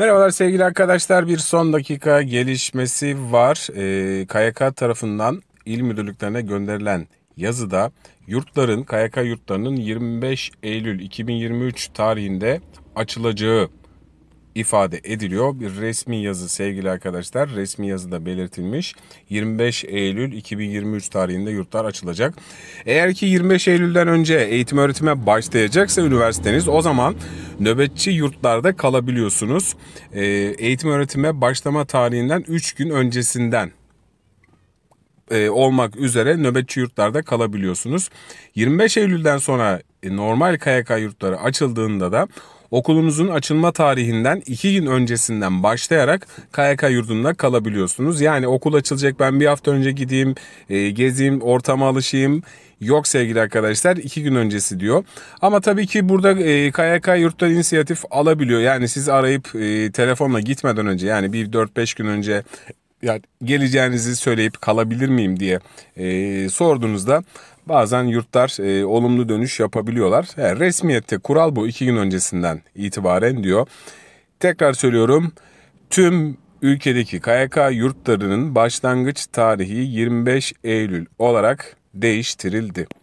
Merhabalar sevgili arkadaşlar. Bir son dakika gelişmesi var. E, ee, KYK tarafından il müdürlüklerine gönderilen yazıda yurtların, KYK yurtlarının 25 Eylül 2023 tarihinde açılacağı ifade ediliyor. Bir resmi yazı sevgili arkadaşlar resmi yazıda belirtilmiş. 25 Eylül 2023 tarihinde yurtlar açılacak. Eğer ki 25 Eylül'den önce eğitim öğretime başlayacaksa üniversiteniz o zaman nöbetçi yurtlarda kalabiliyorsunuz. E, eğitim öğretime başlama tarihinden 3 gün öncesinden e, olmak üzere nöbetçi yurtlarda kalabiliyorsunuz. 25 Eylül'den sonra e, normal KYK yurtları açıldığında da okulunuzun açılma tarihinden 2 gün öncesinden başlayarak KYK yurdunda kalabiliyorsunuz. Yani okul açılacak ben bir hafta önce gideyim, e, gezeyim, ortama alışayım. Yok sevgili arkadaşlar 2 gün öncesi diyor. Ama tabii ki burada e, KYK yurttan inisiyatif alabiliyor. Yani siz arayıp telefonla gitmeden önce yani bir 4-5 gün önce yani geleceğinizi söyleyip kalabilir miyim diye e, sorduğunuzda bazen yurtlar e, olumlu dönüş yapabiliyorlar. Yani e, resmiyette kural bu iki gün öncesinden itibaren diyor. Tekrar söylüyorum tüm ülkedeki KYK yurtlarının başlangıç tarihi 25 Eylül olarak değiştirildi.